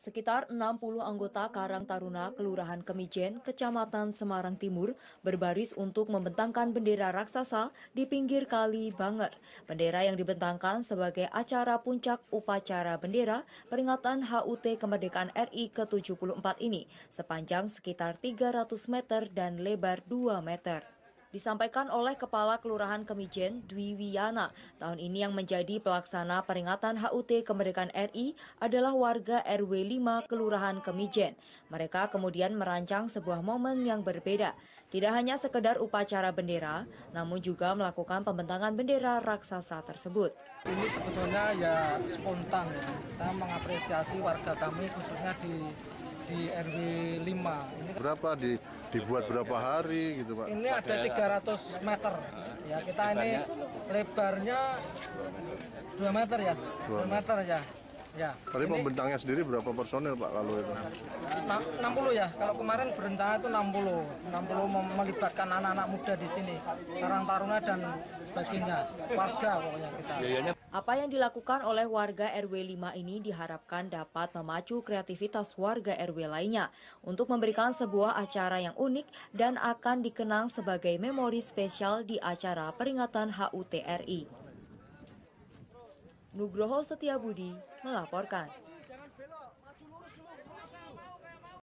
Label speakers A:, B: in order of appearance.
A: Sekitar 60 anggota Karang Taruna, Kelurahan Kemijen, Kecamatan Semarang Timur, berbaris untuk membentangkan bendera raksasa di pinggir Kali Banger. Bendera yang dibentangkan sebagai acara puncak upacara bendera peringatan HUT Kemerdekaan RI ke-74 ini, sepanjang sekitar 300 meter dan lebar 2 meter disampaikan oleh Kepala Kelurahan Kemijen Dwi Wiana Tahun ini yang menjadi pelaksana peringatan HUT kemerdekaan RI adalah warga RW 5 Kelurahan Kemijen. Mereka kemudian merancang sebuah momen yang berbeda. Tidak hanya sekedar upacara bendera, namun juga melakukan pembentangan bendera raksasa tersebut. Ini sebetulnya ya spontan ya. Saya mengapresiasi warga kami khususnya di di
B: RW 5. Ini berapa di dibuat berapa hari gitu Pak? Ini ada 300 meter. Ya, kita ini lebarnya 2 meter ya. 2 meter ya. Ya. Tadi ini, pembentangnya sendiri berapa personil Pak kalau itu? 60 ya. Kalau kemarin berencana itu 60. 60 melibatkan anak-anak muda di sini, sarang taruna dan sebagainya, warga pokoknya kita.
A: Apa yang dilakukan oleh warga RW 5 ini diharapkan dapat memacu kreativitas warga RW lainnya untuk memberikan sebuah acara yang unik dan akan dikenang sebagai memori spesial di acara peringatan HUT RI. Nugroho Setiabudi melaporkan.